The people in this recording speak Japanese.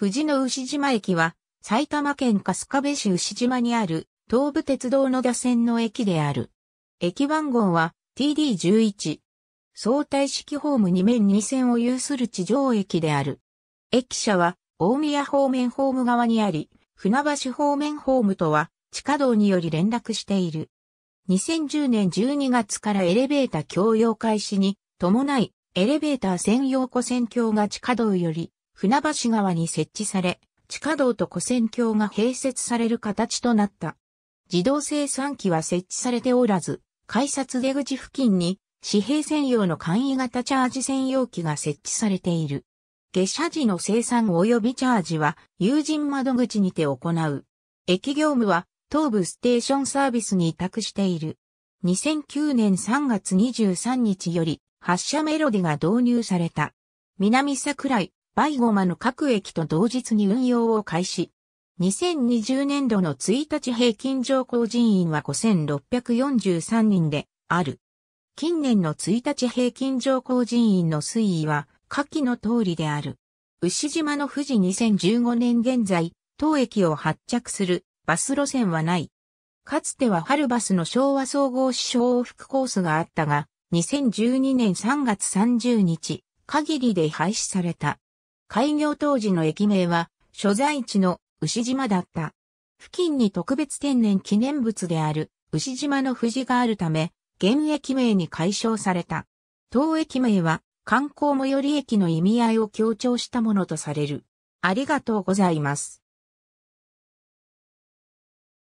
富士の牛島駅は、埼玉県春日部市牛島にある、東武鉄道の打線の駅である。駅番号は TD11。相対式ホーム2面2線を有する地上駅である。駅舎は大宮方面ホーム側にあり、船橋方面ホームとは地下道により連絡している。2010年12月からエレベーター共用開始に伴い、エレベーター専用湖線橋が地下道より船橋川に設置され、地下道と古線橋が併設される形となった。自動生産機は設置されておらず、改札出口付近に紙幣専用の簡易型チャージ専用機が設置されている。下車時の生産及びチャージは友人窓口にて行う。駅業務は東部ステーションサービスに委託している。2009年3月23日より発車メロディが導入された。南桜井、バイゴマの各駅と同日に運用を開始。2020年度の1日平均乗降人員は5643人である。近年の1日平均乗降人員の推移は下記の通りである。牛島の富士2015年現在、当駅を発着するバス路線はない。かつては春バスの昭和総合市小往復コースがあったが、2012年3月30日、限りで廃止された。開業当時の駅名は、所在地の牛島だった。付近に特別天然記念物である牛島の富士があるため、現駅名に解消された。当駅名は観光最寄り駅の意味合いを強調したものとされる。ありがとうございます。